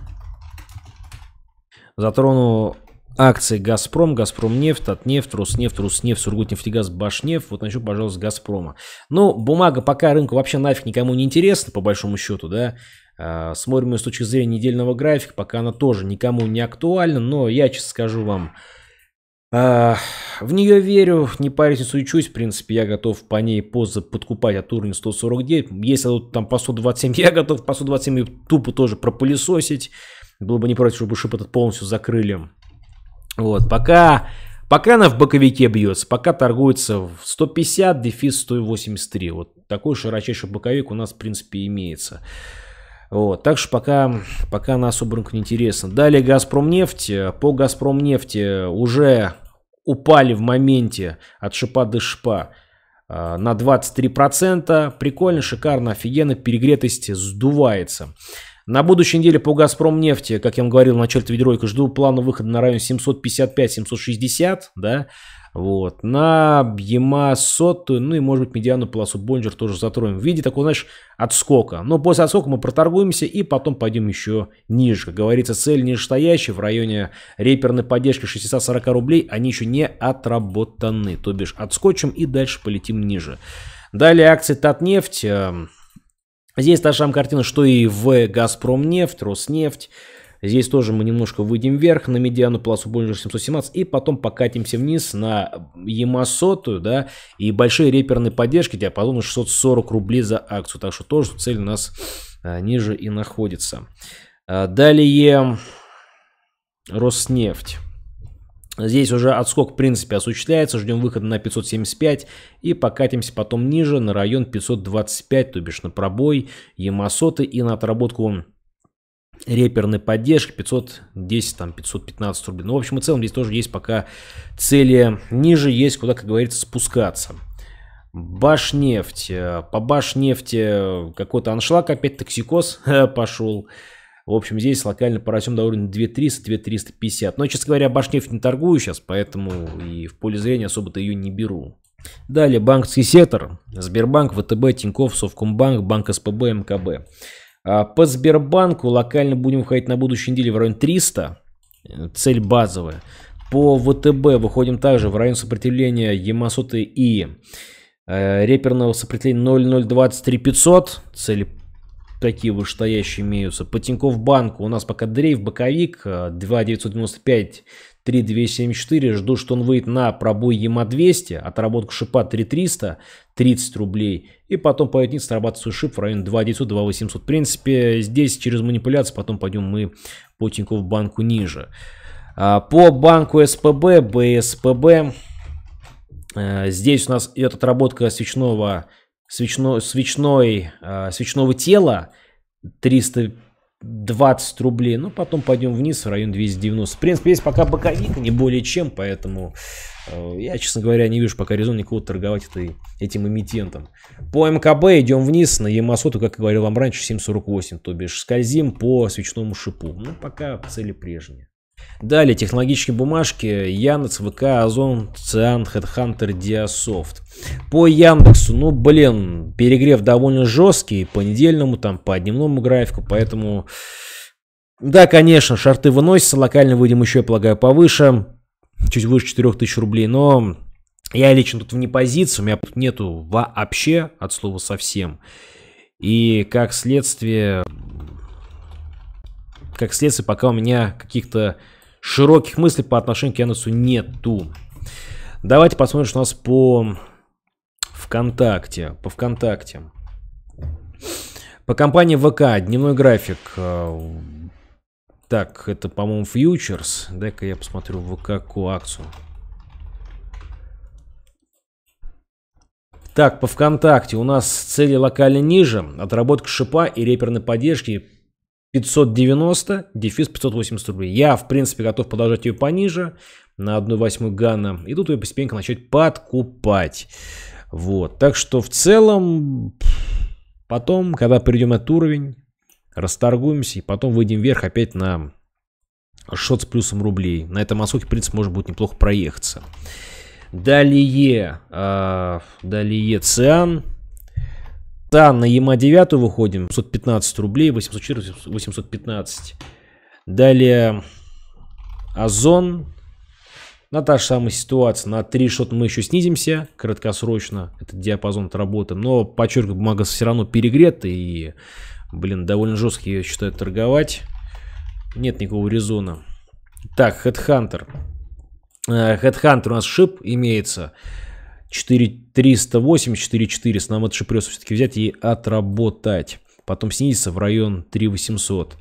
Затрону акции «Газпром», «Газпромнефть», «Татнефть», «Роснефть», «Руснефть», «Сургутнефтегаз», «Башнефть». Вот начну, пожалуйста, с «Газпрома». Ну, бумага пока рынку вообще нафиг никому не интересна, по большому счету, да. А, смотрим ее с точки зрения недельного графика, пока она тоже никому не актуальна, но я сейчас скажу вам, а, в нее верю, не парюсь, не суечусь, в принципе, я готов по ней позы подкупать от уровня 149, если вот там по 127, (laughs) я готов по 127 тупо тоже пропылесосить, было бы не против, чтобы шип этот полностью закрыли. Вот, пока, пока она в боковике бьется, пока торгуется в 150, дефис 183. Вот такой широчайший боковик у нас, в принципе, имеется. Вот, так что пока, пока она особо рынку не интересна. Далее «Газпромнефть». По «Газпромнефти» уже упали в моменте от шипа до шипа а, на 23%. Прикольно, шикарно, офигенно, перегретость сдувается. На будущей неделе по Газпром нефти, как я вам говорил в начале видеоролика, жду плана выхода на район 755-760, да, вот. На Яма сотую, ну и, может быть, медиану полосу Бонджер тоже затроим. В виде такого, знаешь, отскока. Но после отскока мы проторгуемся и потом пойдем еще ниже. Как говорится, цель нижестоящая в районе реперной поддержки 640 рублей. Они еще не отработаны. То бишь отскочим и дальше полетим ниже. Далее акции Татнефть. Эм, Здесь та же самая картина, что и в «Газпромнефть», «Роснефть». Здесь тоже мы немножко выйдем вверх на медиану полосу Боллинджер 717 и потом покатимся вниз на Ямасоту, да, и большие реперные поддержки диапазона 640 рублей за акцию. Так что тоже цель у нас а, ниже и находится. А, далее Роснефть. Здесь уже отскок в принципе осуществляется, ждем выхода на 575 и покатимся потом ниже на район 525, то бишь на пробой Ямасоты и на отработку реперной поддержки 510 там 515 рублей ну в общем и целом здесь тоже есть пока цели ниже есть куда как говорится спускаться Башнефть. По Башнефти какой-то аншлаг, опять токсикоз (laughs) пошел. В общем, здесь локально поросем до уровня 2300-2350. Но, честно говоря, башнефть не торгую сейчас, поэтому и в поле зрения особо-то ее не беру. Далее банковский сектор. Сбербанк, ВТБ, Тинькофф, Совкомбанк, Банк СПБ, МКБ. А, по Сбербанку локально будем выходить на будущей неделе в район 300. Цель базовая. По ВТБ выходим также в район сопротивления Ямасоты и э, реперного сопротивления 0023500. Цель такие вот стоящие имеются. По Тинькофф банку у нас пока дрейф, боковик 2995 э, 3274. Жду, что он выйдет на пробой ЕМА-200, отработку шипа 3300, 30 рублей. И потом пойдет низ срабатывать свой шип в районе 2900, 2800. В принципе, здесь через манипуляции потом пойдем мы по Тинькофф банку ниже. А, по банку СПБ, БСПБ, э, здесь у нас идет отработка свечного свечно, свечной, э, свечного тела 320 рублей. Ну, потом пойдем вниз в район 290. В принципе, есть пока боковик, не более чем, поэтому э, я, честно говоря, не вижу пока резон никого торговать этой, этим эмитентом. По МКБ идем вниз на Ямасоту, как говорил вам раньше, 7.48, то бишь скользим по свечному шипу. Ну, пока цели прежние. Далее технологические бумажки Яндекс, ВК, Озон, Циан, Хедхантер Диасофт. По Яндексу, ну блин, перегрев довольно жесткий по недельному, там по дневному графику, поэтому... Да, конечно, шарты выносятся, локально выйдем еще, я полагаю, повыше, чуть выше 4000 рублей, но я лично тут вне позиции, у меня тут нету вообще, от слова совсем. И как следствие, как следствие, пока у меня каких-то широких мыслей по отношению к Яндексу нету. Давайте посмотрим, что у нас по ВКонтакте. По ВКонтакте. По компании ВК, дневной график. Э, так, это, по-моему, фьючерс. Дай-ка я посмотрю ВК акцию. Так, по ВКонтакте у нас цели локально ниже, отработка шипа и реперной поддержки 590, дефис 580 рублей. Я, в принципе, готов продолжать ее пониже, на 1 восьмую Ганна. И тут ее постепенно начать подкупать. Вот. Так что, в целом, потом, когда перейдем этот уровень, расторгуемся, и потом выйдем вверх опять на шот с плюсом рублей. На этом осоке, в принципе, может будет неплохо проехаться. Далее, э, далее Циан. Да, на ЕМА 9 выходим. 715 рублей, 814, 815. Далее Озон. На ну, та же самая ситуация. На 3 шот мы еще снизимся краткосрочно. Этот диапазон отработаем. Но, подчеркиваю, бумага все равно перегрета. И, блин, довольно жестко, ее считаю, торговать. Нет никакого резона. Так, Headhunter. Э, Headhunter у нас шип имеется. 4308, 4400. Нам этот шипресс все-таки взять и отработать. Потом снизиться в район 3800.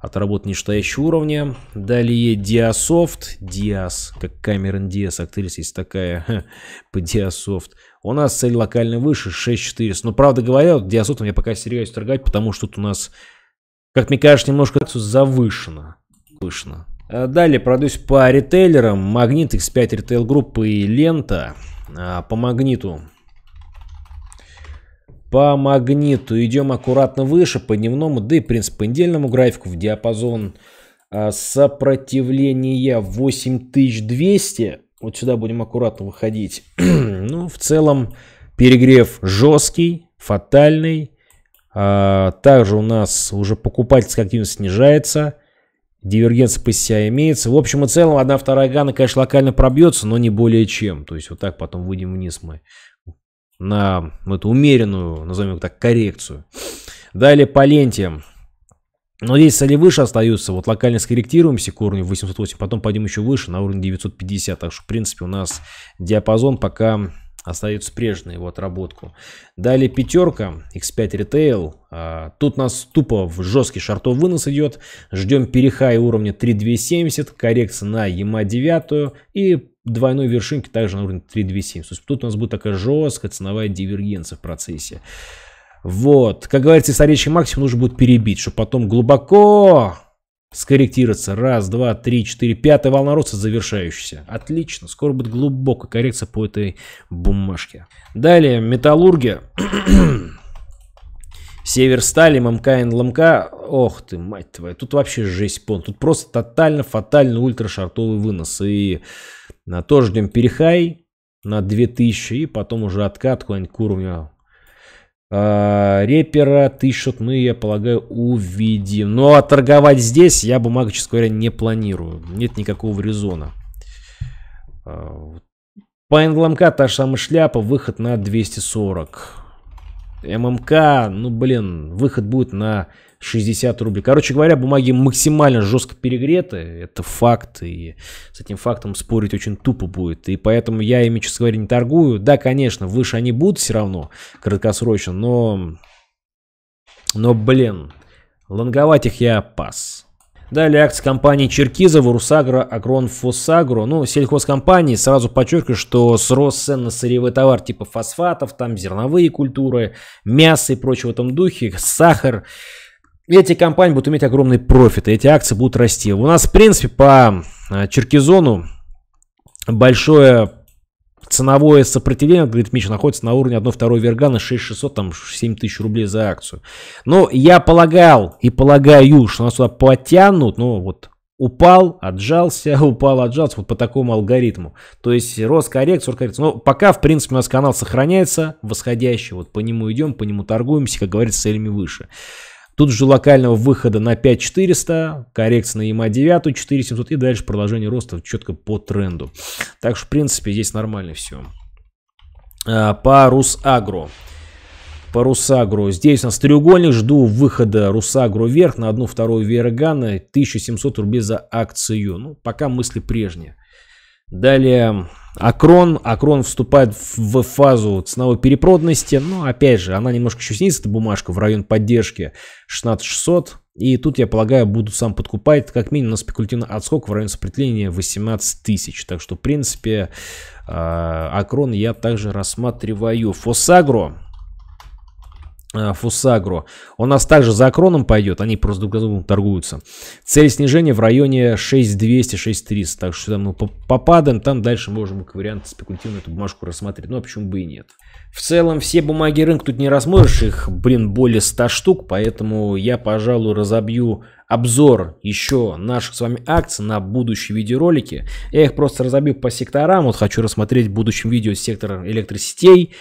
Отработан нижестоящего уровня. Далее Диасофт. Диас, как Камерон Диас, актриса есть такая по Диасофт. У нас цель локально выше 6400. Но правда говоря, Диасофтом я пока серьезно торгать, потому что тут у нас, как мне кажется, немножко завышено. Завышено. А далее пройдусь по ритейлерам. Магнит, X5 ритейл группы и лента. А, по магниту. По магниту идем аккуратно выше по дневному, да и, в принципе, по недельному графику в диапазон а, сопротивления 8200. Вот сюда будем аккуратно выходить. (clears throat) ну, в целом, перегрев жесткий, фатальный. А, также у нас уже покупательская активность снижается дивергенция по CCI а имеется. В общем и целом, одна вторая гана, конечно, локально пробьется, но не более чем. То есть вот так потом выйдем вниз мы на эту умеренную, назовем так, коррекцию. Далее по ленте. Но ну, здесь соли выше остаются. Вот локально скорректируемся к уровню 808, потом пойдем еще выше, на уровень 950. Так что, в принципе, у нас диапазон пока остается прежней его отработку. Далее пятерка, X5 Retail. А, тут нас тупо в жесткий шартов вынос идет. Ждем перехай уровня 3270, коррекция на EMA 9 и двойной вершинки также на уровне 3270. То есть тут у нас будет такая жесткая ценовая дивергенция в процессе. Вот, как говорится, исторический максимум нужно будет перебить, чтобы потом глубоко Скорректироваться. Раз, два, три, четыре. Пятая волна роста завершающаяся. Отлично. Скоро будет глубокая коррекция по этой бумажке. Далее. Металлургия. (clears throat) Север Стали, ММК, НЛМК. Ох ты, мать твоя. Тут вообще жесть пон. Тут просто тотально фатальный ультрашартовый вынос. И на тоже ждем перехай на 2000 и потом уже откат куда-нибудь к уровню а, репера ты счет мы, я полагаю, увидим. Но торговать здесь я бумагу, честно говоря, не планирую. Нет никакого резона. А, по НГЛМК та же самая шляпа, выход на 240. ММК, ну блин, выход будет на 60 рублей. Короче говоря, бумаги максимально жестко перегреты. Это факт. И с этим фактом спорить очень тупо будет. И поэтому я ими, честно говоря, не торгую. Да, конечно, выше они будут все равно краткосрочно, но... Но, блин, лонговать их я пас. Далее акции компании Черкизова, Русагра, Фосагро, Ну, сельхозкомпании. Сразу подчеркиваю, что срос цен на сырьевой товар типа фосфатов, там зерновые культуры, мясо и прочее в этом духе, сахар эти компании будут иметь огромный профит, и эти акции будут расти. У нас, в принципе, по а, Черкизону большое ценовое сопротивление, говорит Миша, находится на уровне 1,2 вергана 6600, там 7 тысяч рублей за акцию. Но я полагал и полагаю, что нас туда потянут, Но вот упал, отжался, (laughs) упал, отжался, вот по такому алгоритму. То есть рост коррекции, рост коррекции. Но пока, в принципе, у нас канал сохраняется, восходящий, вот по нему идем, по нему торгуемся, как говорится, целями выше. Тут же локального выхода на 5400, коррекция на ЕМА 9, 4700 и дальше продолжение роста четко по тренду. Так что, в принципе, здесь нормально все. А, по Русагро. По Русагро Здесь у нас треугольник. Жду выхода Русагро вверх на одну вторую Верогана. 1700 рублей за акцию. Ну, пока мысли прежние. Далее Акрон, Акрон вступает в фазу ценовой перепроданности, но опять же, она немножко еще снизится, эта бумажка, в район поддержки 16600. И тут, я полагаю, буду сам подкупать, как минимум, на спекулятивный отскок в район сопротивления 18 тысяч. Так что, в принципе, а, Акрон я также рассматриваю. Фосагро Э, Фусагро. Он нас также за Акроном пойдет, они просто друг другом торгуются. Цель снижения в районе 6200-6300, так что там мы ну, попадаем, там дальше можем как вариант спекулятивно эту бумажку рассмотреть, ну а почему бы и нет. В целом все бумаги рынка тут не рассмотришь, их, блин, более 100 штук, поэтому я, пожалуй, разобью обзор еще наших с вами акций на будущие видеоролики. Я их просто разобью по секторам, вот хочу рассмотреть в будущем видео сектор электросетей,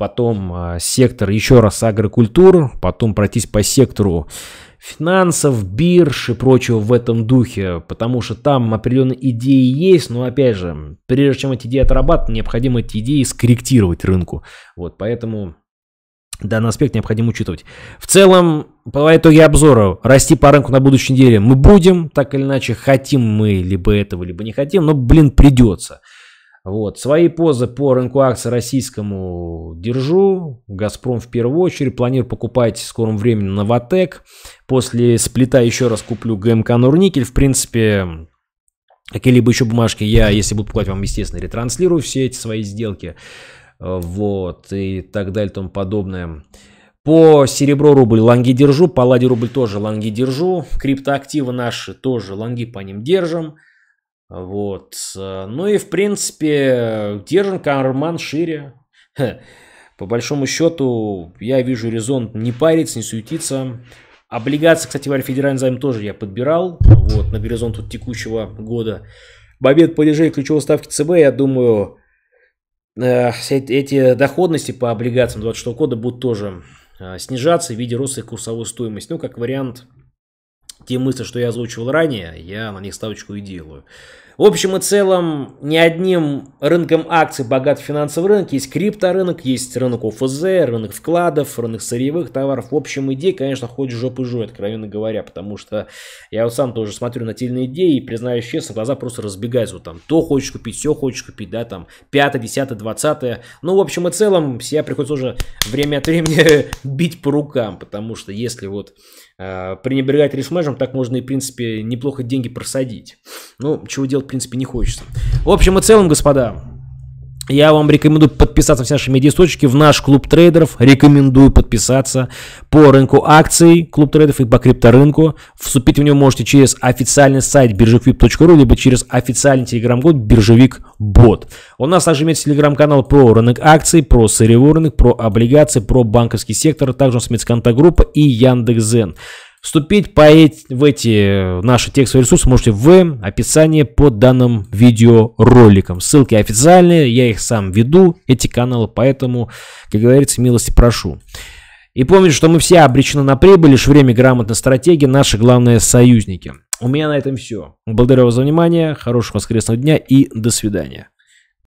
потом а, сектор еще раз агрокультур, потом пройтись по сектору финансов, бирж и прочего в этом духе, потому что там определенные идеи есть, но опять же, прежде чем эти идеи отрабатывать, необходимо эти идеи скорректировать рынку. Вот, поэтому данный аспект необходимо учитывать. В целом, по итоге обзора, расти по рынку на будущей неделе мы будем, так или иначе, хотим мы либо этого, либо не хотим, но, блин, придется. Вот. Свои позы по рынку акций российскому держу. Газпром в первую очередь. Планирую покупать в скором времени Новотек. После сплита еще раз куплю ГМК Нурникель. В принципе, какие-либо еще бумажки я, если буду покупать, вам, естественно, ретранслирую все эти свои сделки. Вот. И так далее и тому подобное. По серебро рубль лонги держу, по ладе рубль тоже лонги держу, криптоактивы наши тоже лонги по ним держим. Вот. Э, ну и, в принципе, держим карман шире. По большому счету, я вижу резон не париться, не суетиться. Облигации, кстати говоря, федеральный займ тоже я подбирал. Вот, на горизонт вот текущего года. Бобед падежей ключевой ставки ЦБ, я думаю, э, эти доходности по облигациям 26 года будут тоже э, снижаться в виде роста курсовой стоимости. Ну, как вариант, те мысли, что я озвучивал ранее, я на них ставочку и делаю. В общем и целом, ни одним рынком акций богат финансовый рынок. Есть крипторынок, есть рынок ОФЗ, рынок вкладов, рынок сырьевых товаров. В общем, идеи, конечно, хоть жопы жуй, откровенно говоря, потому что я вот сам тоже смотрю на тельные идеи и, признаюсь честно, глаза просто разбегаются. Вот там то хочешь купить, все хочешь купить, да, там 5, 10, 20. Ну, в общем и целом, себя приходится уже время от времени (laughs) бить по рукам, потому что если вот Э, пренебрегать рисмежем, так можно и, в принципе, неплохо деньги просадить. Ну, чего делать, в принципе, не хочется. В общем и целом, господа, я вам рекомендую подписаться на все наши медиасточки, в наш клуб трейдеров. Рекомендую подписаться по рынку акций клуб трейдеров и по крипторынку. Вступить в него можете через официальный сайт биржевик.ру, либо через официальный телеграм-код биржевик бот. У нас также имеется телеграм-канал про рынок акций, про сырьевой рынок, про облигации, про банковский сектор. Также у нас имеется контакт-группа и Яндекс.Зен. Вступить по эти, в эти э, наши текстовые ресурсы можете в описании под данным видеороликом. Ссылки официальные, я их сам веду, эти каналы, поэтому, как говорится, милости прошу. И помните, что мы все обречены на прибыль, лишь время грамотной стратегии, наши главные союзники. У меня на этом все. Благодарю вас за внимание, хорошего воскресного дня и до свидания.